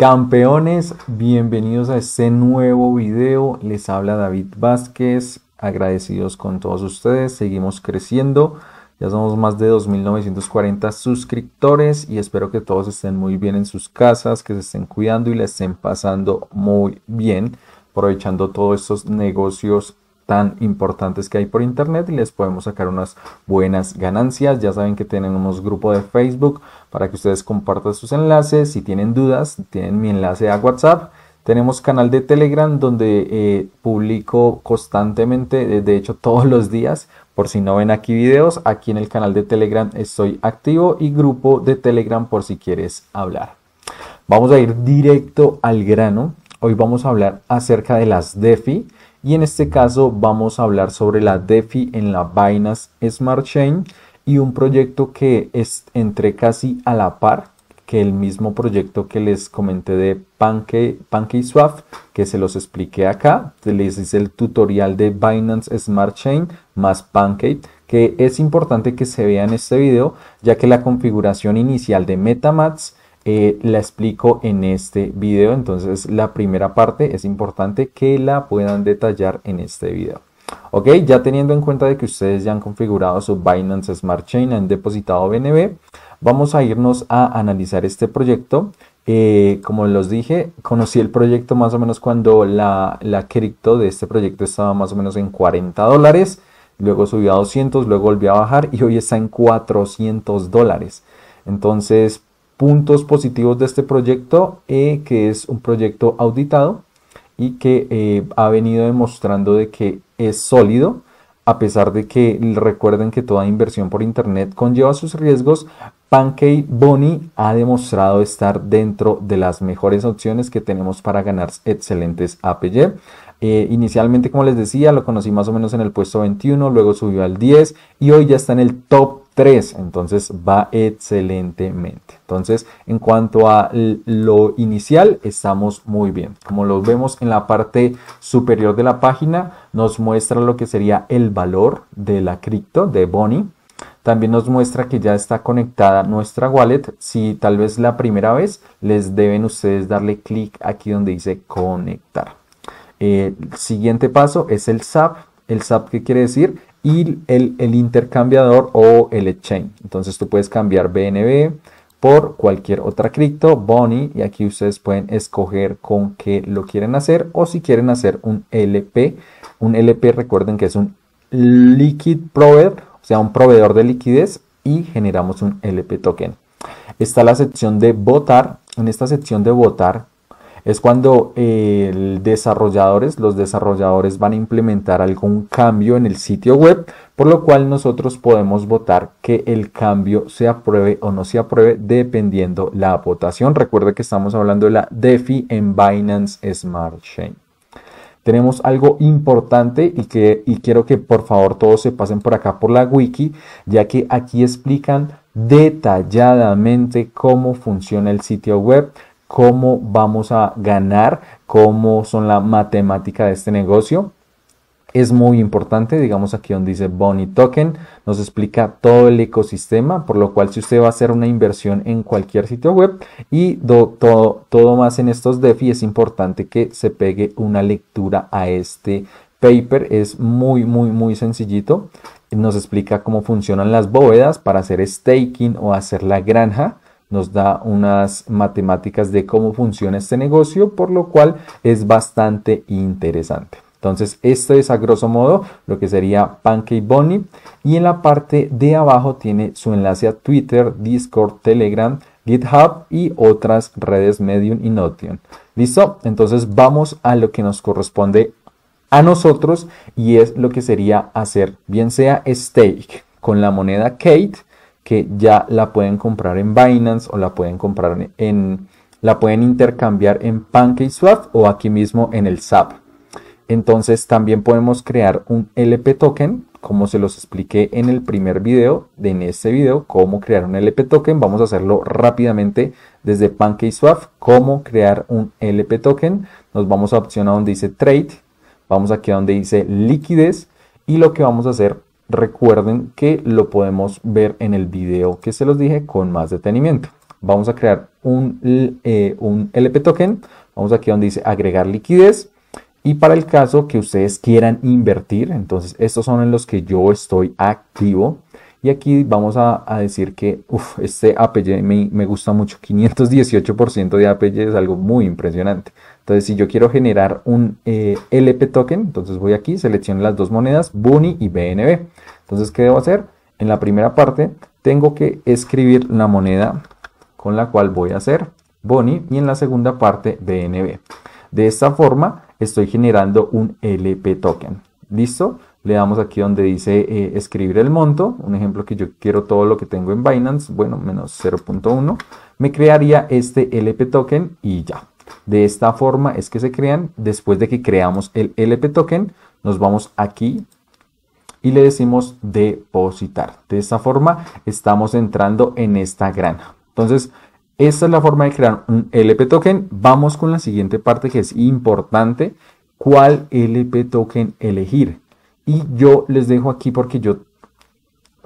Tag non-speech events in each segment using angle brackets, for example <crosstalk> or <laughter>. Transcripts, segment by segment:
Campeones, bienvenidos a este nuevo video. Les habla David Vázquez, agradecidos con todos ustedes. Seguimos creciendo. Ya somos más de 2.940 suscriptores y espero que todos estén muy bien en sus casas, que se estén cuidando y les estén pasando muy bien, aprovechando todos estos negocios tan importantes que hay por internet y les podemos sacar unas buenas ganancias. Ya saben que tenemos grupo de Facebook para que ustedes compartan sus enlaces. Si tienen dudas, tienen mi enlace a WhatsApp. Tenemos canal de Telegram donde eh, publico constantemente, de hecho todos los días, por si no ven aquí videos, aquí en el canal de Telegram estoy activo y grupo de Telegram por si quieres hablar. Vamos a ir directo al grano. Hoy vamos a hablar acerca de las DeFi y en este caso vamos a hablar sobre la DeFi en la Binance Smart Chain y un proyecto que es entre casi a la par que el mismo proyecto que les comenté de PancakeSwap, que se los expliqué acá. Les hice el tutorial de Binance Smart Chain más Pancake, que es importante que se vea en este video, ya que la configuración inicial de MetaMask eh, la explico en este video. Entonces la primera parte es importante que la puedan detallar en este video. Ok, ya teniendo en cuenta de que ustedes ya han configurado su Binance Smart Chain, han depositado BNB, vamos a irnos a analizar este proyecto. Eh, como los dije, conocí el proyecto más o menos cuando la, la cripto de este proyecto estaba más o menos en 40 dólares, luego subió a 200, luego volvió a bajar y hoy está en 400 dólares. Entonces, puntos positivos de este proyecto, eh, que es un proyecto auditado y que eh, ha venido demostrando de que es sólido, a pesar de que recuerden que toda inversión por Internet conlleva sus riesgos, Pancake Bunny ha demostrado estar dentro de las mejores opciones que tenemos para ganar excelentes APY. Eh, inicialmente, como les decía, lo conocí más o menos en el puesto 21, luego subió al 10 y hoy ya está en el top 3, entonces va excelentemente. Entonces, en cuanto a lo inicial, estamos muy bien. Como lo vemos en la parte superior de la página, nos muestra lo que sería el valor de la cripto de Bonnie. También nos muestra que ya está conectada nuestra wallet. Si tal vez la primera vez, les deben ustedes darle clic aquí donde dice conectar. Eh, el siguiente paso es el SAP. El SAP, ¿qué quiere decir? y el, intercambiador o el exchange. Entonces tú puedes cambiar BNB por cualquier otra cripto, Bonnie, y aquí ustedes pueden escoger con qué lo quieren hacer o si quieren hacer un LP. Un LP recuerden que es un Liquid Provider, o sea, un proveedor de liquidez y generamos un LP token. Está la sección de votar. En esta sección de votar es cuando eh, desarrolladores, los desarrolladores van a implementar algún cambio en el sitio web, por lo cual nosotros podemos votar que el cambio se apruebe o no se apruebe dependiendo la votación. Recuerda que estamos hablando de la DeFi en Binance Smart Chain tenemos algo importante y que y quiero que por favor todos se pasen por acá por la wiki, ya que aquí explican detalladamente cómo funciona el sitio web, cómo vamos a ganar, cómo son la matemática de este negocio. Es muy importante, digamos aquí donde dice Bonnie Token, nos explica todo el ecosistema, por lo cual si usted va a hacer una inversión en cualquier sitio web y todo, todo más en estos DeFi, es importante que se pegue una lectura a este paper, es muy, muy, muy sencillito. Nos explica cómo funcionan las bóvedas para hacer staking o hacer la granja nos da unas matemáticas de cómo funciona este negocio, por lo cual es bastante interesante. Entonces, esto es a grosso modo lo que sería Pancake Bunny. Y en la parte de abajo tiene su enlace a Twitter, Discord, Telegram, GitHub y otras redes Medium y Notion. ¿Listo? Entonces vamos a lo que nos corresponde a nosotros y es lo que sería hacer bien sea stake con la moneda Kate que ya la pueden comprar en Binance o la pueden comprar en la pueden intercambiar en PancakeSwap o aquí mismo en el SAP. Entonces también podemos crear un LP token, como se los expliqué en el primer video, de en este video, cómo crear un LP token. Vamos a hacerlo rápidamente desde PancakeSwap, cómo crear un LP token. Nos vamos a opción a donde dice Trade, vamos aquí a donde dice Liquidez y lo que vamos a hacer recuerden que lo podemos ver en el video que se los dije con más detenimiento. Vamos a crear un, eh, un LP token, vamos aquí donde dice agregar liquidez y para el caso que ustedes quieran invertir, entonces estos son en los que yo estoy activo, y aquí vamos a, decir que este APJ me, me, gusta mucho, 518% <laughs> de APJ es algo muy impresionante. Entonces, si yo quiero generar un eh, LP token, entonces voy aquí, selecciono las dos monedas, BUNI y BNB. Entonces, ¿qué debo hacer? En la primera parte, tengo que escribir la moneda con la cual voy a hacer BUNI y en la segunda parte, BNB. De esta forma, estoy generando un LP token. ¿Listo? le damos aquí donde dice eh, escribir el monto, un ejemplo que yo quiero todo lo que tengo en Binance, bueno, menos 0.1, me crearía este LP token y ya. De esta forma es que se crean, después de que creamos el LP token, nos vamos aquí y le decimos depositar. De esta forma estamos entrando en esta grana. Entonces, esta es la forma de crear un LP token. Vamos con la siguiente parte que es importante. ¿Cuál LP token elegir? Y yo les dejo aquí porque yo,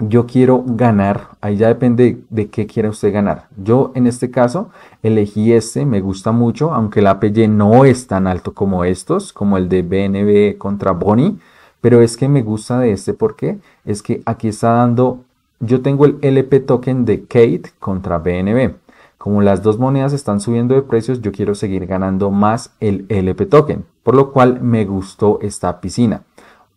yo quiero ganar. Ahí ya depende de qué quiera usted ganar. Yo en este caso elegí este, me gusta mucho, aunque el APY no es tan alto como estos, como el de BNB contra Bonnie. Pero es que me gusta de este porque es que aquí está dando, yo tengo el LP token de Kate contra BNB. Como las dos monedas están subiendo de precios, yo quiero seguir ganando más el LP token, por lo cual me gustó esta piscina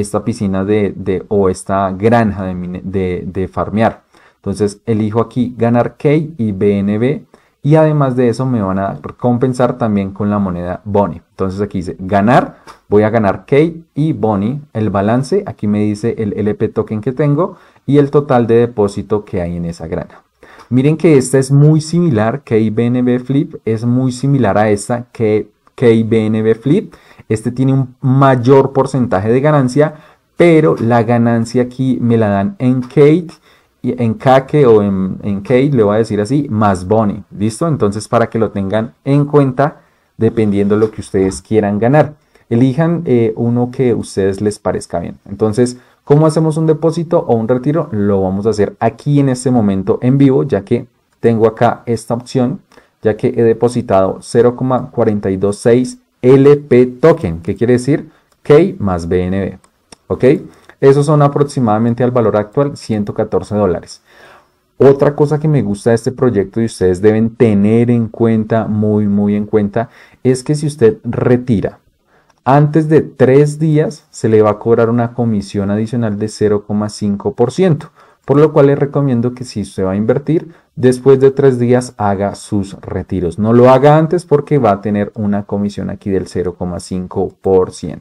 esta piscina de, o esta granja de, farmear. Entonces elijo aquí ganar K y BNB y además de eso me van a compensar también con la moneda Bonnie. Entonces aquí dice ganar, voy a ganar K y Bonnie, el balance, aquí me dice el LP token que tengo y el total de depósito que hay en esa granja. Miren que esta es muy similar, K BNB Flip es muy similar a esta K BNB Flip este tiene un mayor porcentaje de ganancia, pero la ganancia aquí me la dan en Kate. en Kake o en, Kate, le voy a decir así, más Bonnie. ¿Listo? Entonces, para que lo tengan en cuenta, dependiendo lo que ustedes quieran ganar. Elijan eh, uno que a ustedes les parezca bien. Entonces, ¿cómo hacemos un depósito o un retiro? Lo vamos a hacer aquí en este momento en vivo, ya que tengo acá esta opción, ya que he depositado 0,426 LP token, que quiere decir K más BNB. ¿Ok? Esos son aproximadamente al valor actual 114 dólares. Otra cosa que me gusta de este proyecto y ustedes deben tener en cuenta, muy, muy en cuenta, es que si usted retira antes de tres días, se le va a cobrar una comisión adicional de 0,5% por lo cual les recomiendo que si se va a invertir, después de tres días haga sus retiros. No lo haga antes porque va a tener una comisión aquí del 0,5%.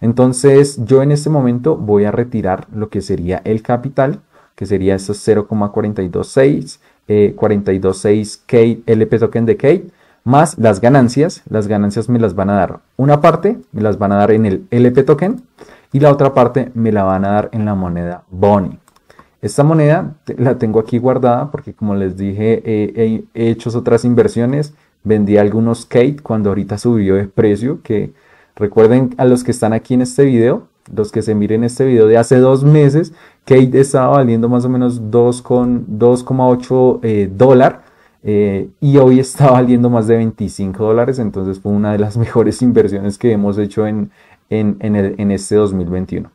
Entonces yo en este momento voy a retirar lo que sería el capital, que sería esos 0,426, 426 LP token de Kate, más las ganancias. Las ganancias me las van a dar una parte, me las van a dar en el LP token y la otra parte me la van a dar en la moneda Bonnie. Esta moneda la tengo aquí guardada porque como les dije he, hecho otras inversiones, vendí algunos Kate cuando ahorita subió de precio, que recuerden a los que están aquí en este video, los que se miren este video de hace dos meses, Kate estaba valiendo más o menos 2,8 eh, dólar eh, y hoy está <laughs> valiendo más de 25 dólares, entonces fue una de las <laughs> mejores inversiones que hemos hecho en, en, en este 2021.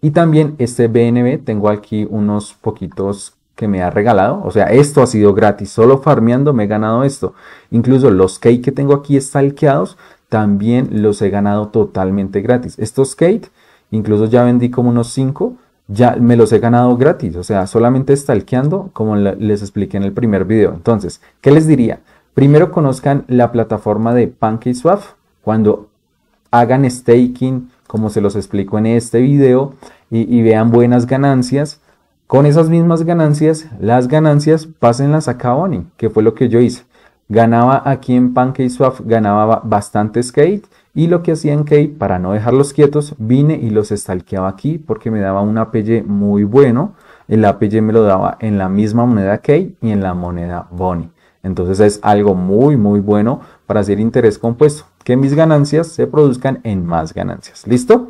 Y también este BNB, tengo aquí unos poquitos que me ha regalado. O sea, esto ha sido gratis. Solo farmeando me he ganado esto. Incluso los Skate que tengo aquí stalkeados, también los he ganado totalmente gratis. Estos Skate, incluso ya vendí como unos 5. Ya me los he ganado gratis. O sea, solamente stalkeando, como les expliqué en el primer video. Entonces, ¿qué les diría? Primero conozcan la plataforma de PancakeSwap. Cuando hagan staking como se los explico en este video, y, vean buenas ganancias. Con esas mismas ganancias, las ganancias pásenlas a Kaoni, que fue lo que yo hice. Ganaba aquí en PancakeSwap, ganaba bastante skate y lo que hacía en Kate, para no dejarlos quietos, vine y los stalkeaba aquí porque me daba un APY muy bueno. El APY me lo daba en la misma moneda Kate y en la moneda Bonnie. Entonces es algo muy muy bueno para hacer interés compuesto que mis ganancias se produzcan en más ganancias. ¿Listo?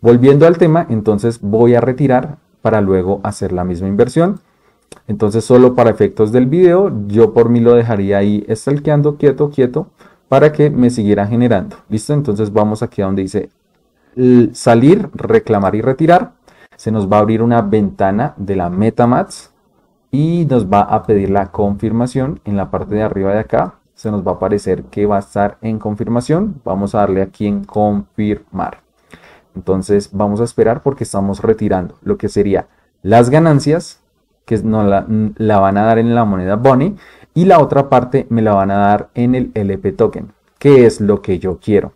Volviendo al tema, entonces voy a retirar para luego hacer la misma inversión. Entonces solo para efectos del video, yo por mí lo dejaría ahí estalqueando quieto, quieto, para que me siguiera generando. ¿Listo? Entonces vamos aquí a donde dice salir, reclamar y retirar. Se nos va a abrir una ventana de la Metamats y nos va a pedir la confirmación en la parte de arriba de acá se nos va a aparecer que va a estar en confirmación. Vamos a darle aquí en confirmar. Entonces vamos a esperar porque estamos retirando lo que sería las ganancias que nos la, van a dar en la moneda Bonnie y la otra parte me la van a dar en el LP token, qué es lo que yo quiero,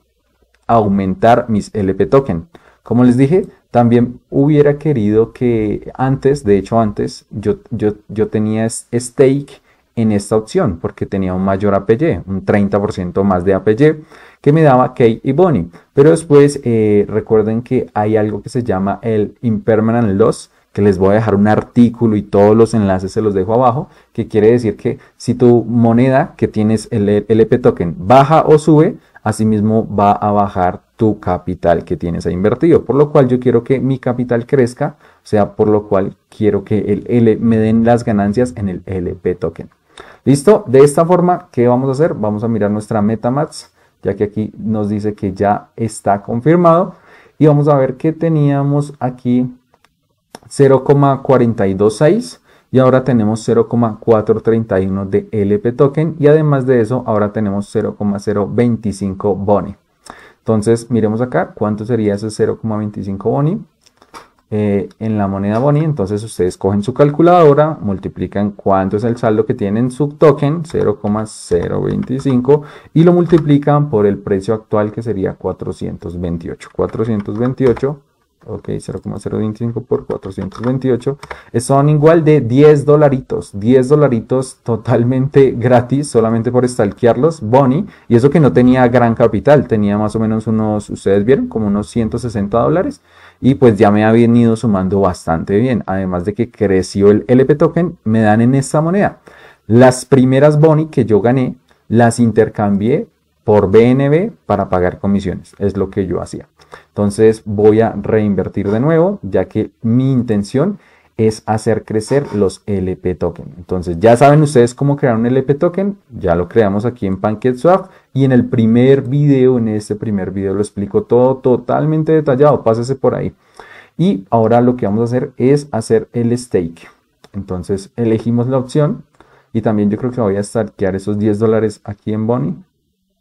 aumentar mis LP token. Como les dije, también hubiera querido que antes, de hecho antes, yo, yo, yo tenía stake en esta opción porque tenía un mayor APY, un 30% más de APY que me daba Key y Bonnie. Pero después eh, recuerden que hay algo que se llama el Impermanent Loss, que les voy a dejar un artículo y todos los enlaces se los dejo abajo, que quiere decir que si tu moneda que tienes el LP token baja o sube, asimismo va a bajar tu capital que tienes ahí invertido, por lo cual yo quiero que mi capital crezca, o sea, por lo cual quiero que el L me den las ganancias en el LP token. Listo, de esta forma, ¿qué vamos a hacer? Vamos a mirar nuestra MetaMax, ya que aquí nos dice que ya está confirmado. Y vamos a ver que teníamos aquí 0,426 y ahora tenemos 0,431 de LP token y además de eso ahora tenemos 0,025 Boni. Entonces miremos acá cuánto sería ese 0,25 Boni. Eh, en la moneda Boni, entonces ustedes cogen su calculadora, multiplican cuánto es el saldo que tienen su token, 0,025, y lo multiplican por el precio actual que sería 428. 428 ok, 0,025 por 428, eh, son igual de 10 dolaritos, 10 dolaritos totalmente <laughs> gratis, solamente por stalkearlos, Bonnie, y eso que no tenía gran capital, tenía más o menos unos, ustedes vieron, como unos 160 dólares, y pues ya me ha venido sumando bastante bien. Además de que creció el LP token, me dan en esta moneda. Las primeras Boni que yo gané, las intercambié por BNB para pagar comisiones. Es lo que yo hacía. Entonces voy a reinvertir de nuevo, ya que mi intención es hacer crecer los LP token. Entonces ya saben ustedes cómo crear un LP token, ya lo creamos aquí en PancakeSwap y en el primer video, en este primer video lo explico todo totalmente detallado, pásese por ahí. Y ahora lo que vamos a hacer es hacer el stake. Entonces elegimos la opción y también yo creo que voy a stakear esos 10 dólares aquí en Bonnie.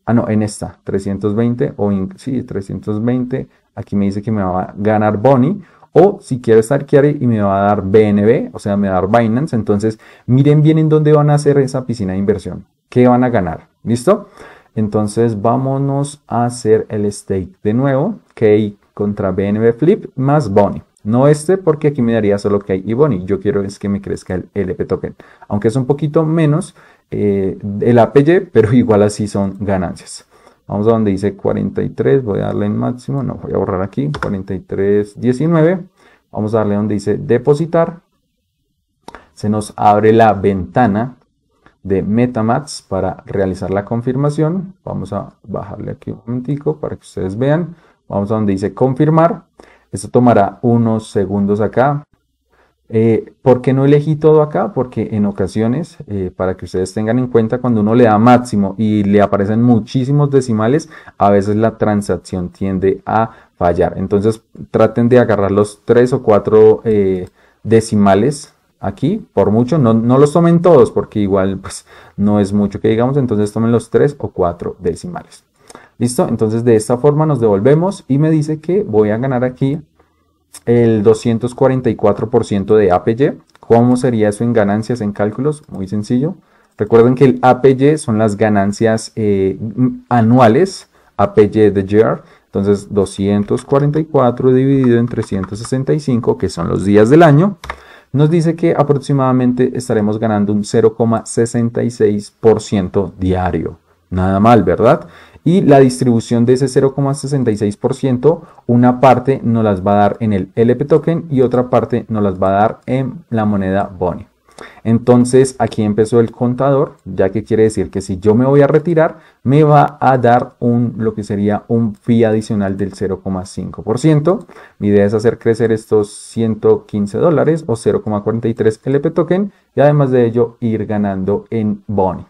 Ah, no, en esta, 320 o sí, 320. Aquí me dice que me va a ganar Bonnie o si quiero estar aquí y me va a dar BNB, o sea, me va a dar Binance. Entonces, miren bien en dónde van a hacer esa piscina de inversión. ¿Qué van a ganar? ¿Listo? Entonces, vámonos a hacer el stake de nuevo. K contra BNB Flip más Bonnie. No este porque aquí me daría solo K y Bonnie. Yo quiero es que me crezca el LP token. Aunque es un poquito menos eh, el APY, pero <laughs> igual así son ganancias. Vamos a donde dice 43, voy a darle el máximo, no, voy a borrar aquí, 43, 19. Vamos a darle donde dice depositar. Se nos abre la ventana de MetaMats para realizar la confirmación. Vamos a bajarle aquí un momentico para que ustedes vean. Vamos a donde dice confirmar. Esto tomará unos segundos acá. Eh, ¿Por qué no elegí todo acá? Porque en ocasiones, eh, para que ustedes tengan en cuenta, cuando uno le da máximo y le aparecen muchísimos decimales, a veces la transacción tiende a fallar. Entonces traten de agarrar los tres o cuatro eh, decimales aquí, por mucho. No, no, los tomen todos porque igual pues, no es mucho que digamos, entonces tomen los tres o cuatro decimales. ¿Listo? Entonces de esta forma nos devolvemos y me dice que voy a ganar aquí el 244% de APY. ¿Cómo sería eso en ganancias, en cálculos? Muy sencillo. Recuerden que el APY son las ganancias eh, anuales, APY de year. Entonces, 244 dividido en 365, que son los días del año, nos dice que aproximadamente estaremos ganando un 0,66% diario. Nada mal, ¿verdad? y la distribución de ese 0,66%, una parte nos las va a dar en el LP token y otra parte nos las va a dar en la moneda Boni. Entonces aquí empezó el contador, ya que quiere decir que si yo me voy a retirar, me va a dar un, lo que sería un fee adicional del 0,5%. Mi idea es hacer crecer estos 115 dólares o 0,43 LP token y además de ello ir ganando en Boni.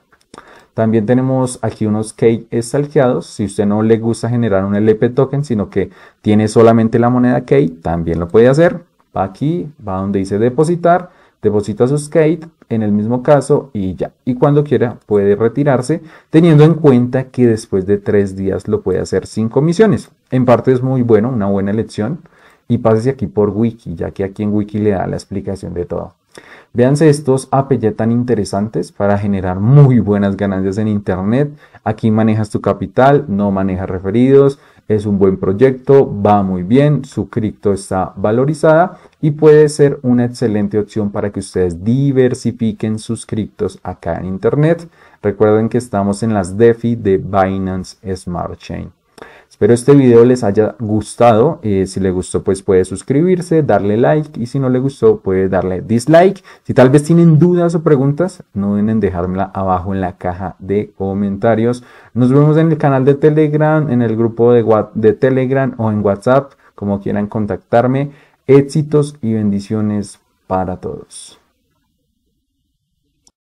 También tenemos aquí unos cake stalkeados. Si usted no le gusta generar un LP token, sino que tiene solamente la moneda K, también lo puede hacer. Va aquí, va donde dice depositar, deposita sus K, en el mismo caso y ya. Y cuando quiera puede retirarse, teniendo en cuenta que después de tres días lo puede hacer sin comisiones. En parte es muy bueno, una buena elección. Y pásese aquí por Wiki, ya que aquí en Wiki le da la explicación de todo. Veanse estos APY tan interesantes para generar muy buenas ganancias en Internet. Aquí manejas tu capital, no manejas referidos, es un buen proyecto, va muy bien, su cripto está valorizada y puede ser una excelente opción para que ustedes diversifiquen sus criptos acá en Internet. Recuerden que estamos en las DeFi de Binance Smart Chain. Espero este video les haya gustado. Eh, si le gustó, pues puede suscribirse, darle like. Y si no le gustó, puede darle dislike. Si tal vez tienen dudas o preguntas, no duden dejármela abajo en la caja de comentarios. Nos vemos en el canal de Telegram, en el grupo de Telegram o en WhatsApp, como quieran contactarme. Éxitos y bendiciones para todos.